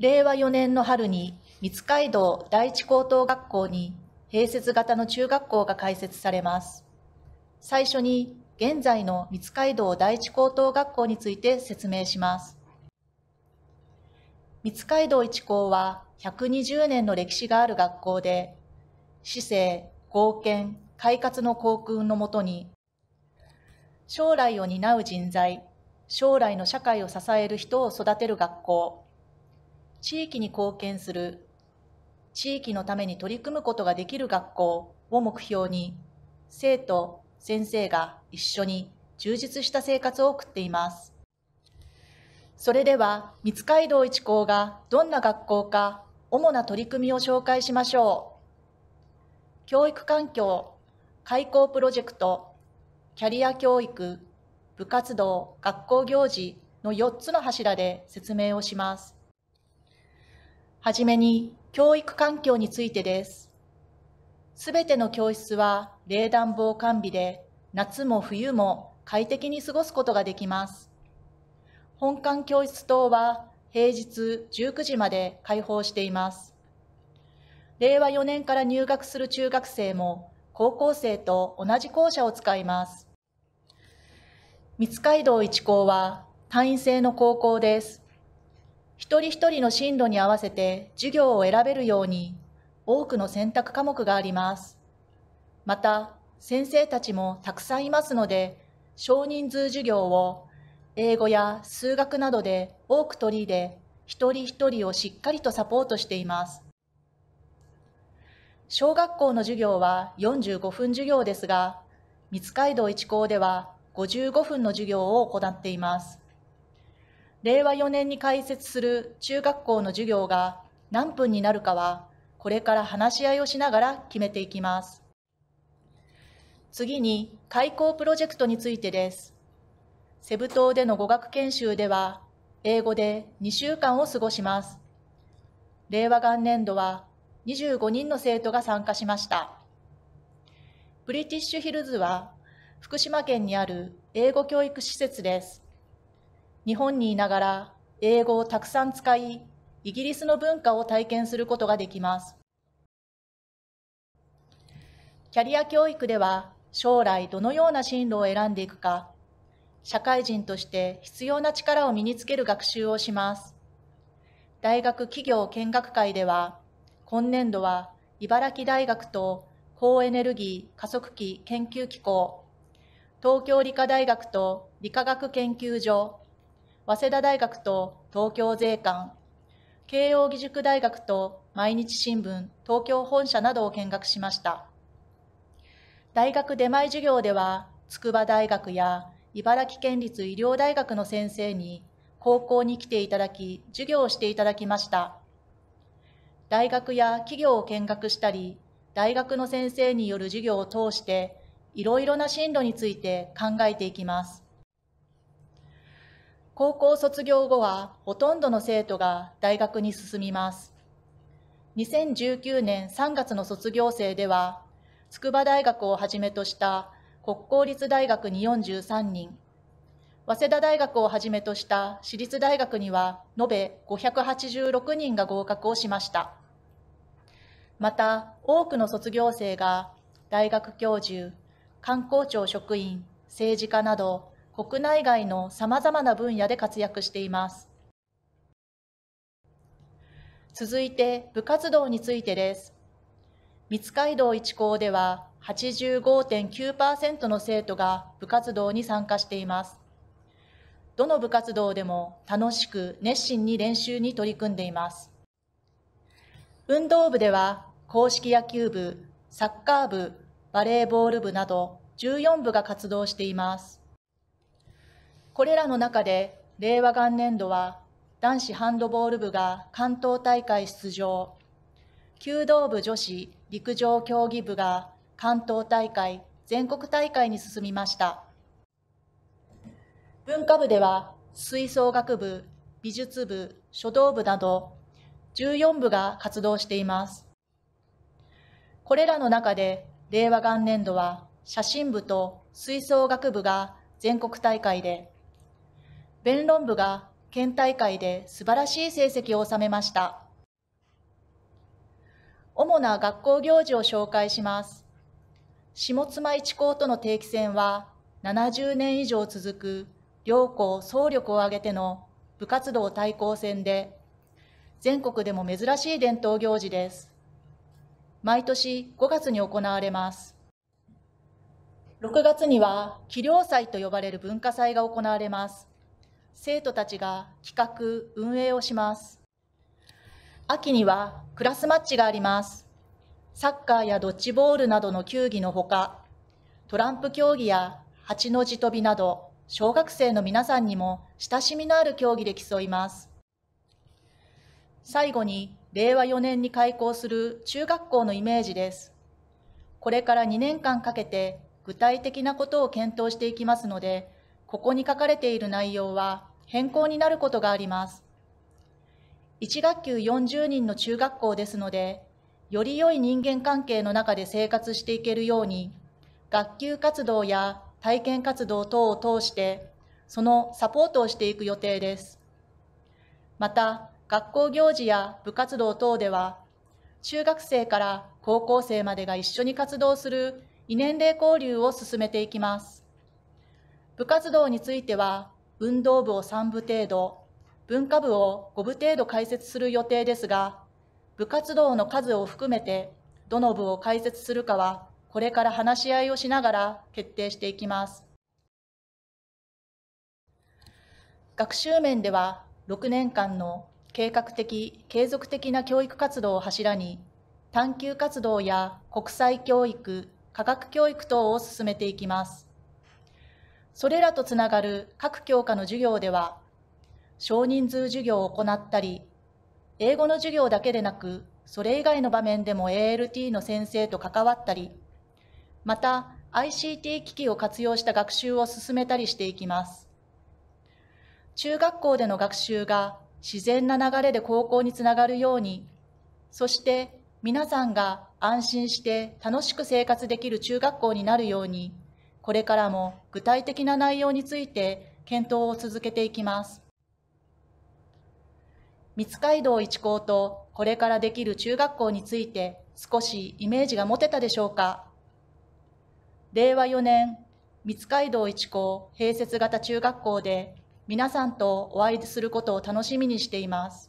令和4年の春に三街道第一高等学校に併設型の中学校が開設されます。最初に現在の三街道第一高等学校について説明します。三街道一高は120年の歴史がある学校で、市政、合憲、快活の校訓のもとに、将来を担う人材、将来の社会を支える人を育てる学校地域に貢献する、地域のために取り組むことができる学校を目標に、生徒、先生が一緒に充実した生活を送っています。それでは、三街道一高がどんな学校か、主な取り組みを紹介しましょう。教育環境、開校プロジェクト、キャリア教育、部活動、学校行事の4つの柱で説明をします。はじめに教育環境についてです。すべての教室は冷暖房完備で、夏も冬も快適に過ごすことができます。本館教室等は平日19時まで開放しています。令和4年から入学する中学生も高校生と同じ校舎を使います。三街道一高は単位制の高校です。一人一人の進路に合わせて授業を選べるように多くの選択科目があります。また、先生たちもたくさんいますので、少人数授業を英語や数学などで多く取り入れ、一人一人をしっかりとサポートしています。小学校の授業は45分授業ですが、三街道一高では55分の授業を行っています。令和4年に開設する中学校の授業が何分になるかは、これから話し合いをしながら決めていきます。次に、開校プロジェクトについてです。セブ島での語学研修では、英語で2週間を過ごします。令和元年度は25人の生徒が参加しました。ブリティッシュヒルズは福島県にある英語教育施設です。日本にいながら英語をたくさん使い、イギリスの文化を体験することができます。キャリア教育では将来どのような進路を選んでいくか、社会人として必要な力を身につける学習をします。大学企業見学会では、今年度は茨城大学と高エネルギー加速器研究機構、東京理科大学と理化学研究所、早稲田大学と東京税関、慶應義塾大学と毎日新聞東京本社などを見学しました。大学出前授業では、筑波大学や茨城県立医療大学の先生に高校に来ていただき、授業をしていただきました。大学や企業を見学したり、大学の先生による授業を通して、いろいろな進路について考えていきます。高校卒業後はほとんどの生徒が大学に進みます。2019年3月の卒業生では、筑波大学をはじめとした国公立大学に43人、早稲田大学をはじめとした私立大学には延べ586人が合格をしました。また、多くの卒業生が大学教授、官公庁職員、政治家など国内外のさまざまな分野で活躍しています。続いて部活動についてです。三街道一高では85.9%の生徒が部活動に参加しています。どの部活動でも楽しく熱心に練習に取り組んでいます。運動部では硬式野球部、サッカー部、バレーボール部など14部が活動しています。これらの中で令和元年度は男子ハンドボール部が関東大会出場、弓道部女子陸上競技部が関東大会、全国大会に進みました。文化部では吹奏楽部、美術部、書道部など14部が活動しています。これらの中で令和元年度は写真部と吹奏楽部が全国大会で、弁論部が県大会で素晴らしい成績を収めました。主な学校行事を紹介します。下妻一高との定期戦は70年以上続く両校総力を挙げての部活動対抗戦で全国でも珍しい伝統行事です。毎年5月に行われます。6月には、器量祭と呼ばれる文化祭が行われます。生徒たちが企画・運営をします。秋にはクラスマッチがあります。サッカーやドッジボールなどの球技のほか、トランプ競技や八の字跳びなど、小学生の皆さんにも親しみのある競技で競います。最後に、令和4年に開校する中学校のイメージです。これから2年間かけて具体的なことを検討していきますので、ここに書かれている内容は変更になることがあります。1学級40人の中学校ですので、より良い人間関係の中で生活していけるように、学級活動や体験活動等を通して、そのサポートをしていく予定です。また、学校行事や部活動等では、中学生から高校生までが一緒に活動する異年齢交流を進めていきます。部活動については、運動部を3部程度、文化部を5部程度開設する予定ですが、部活動の数を含めて、どの部を開設するかは、これから話し合いをしながら決定していきます。学習面では、6年間の計画的・継続的な教育活動を柱に、探究活動や国際教育、科学教育等を進めていきます。それらとつながる各教科の授業では、少人数授業を行ったり、英語の授業だけでなく、それ以外の場面でも ALT の先生と関わったり、また ICT 機器を活用した学習を進めたりしていきます。中学校での学習が自然な流れで高校につながるように、そして皆さんが安心して楽しく生活できる中学校になるように、これからも具体的な内容について検討を続けていきます。三街道一高とこれからできる中学校について少しイメージが持てたでしょうか令和4年、三街道一高併設型中学校で皆さんとお会いすることを楽しみにしています。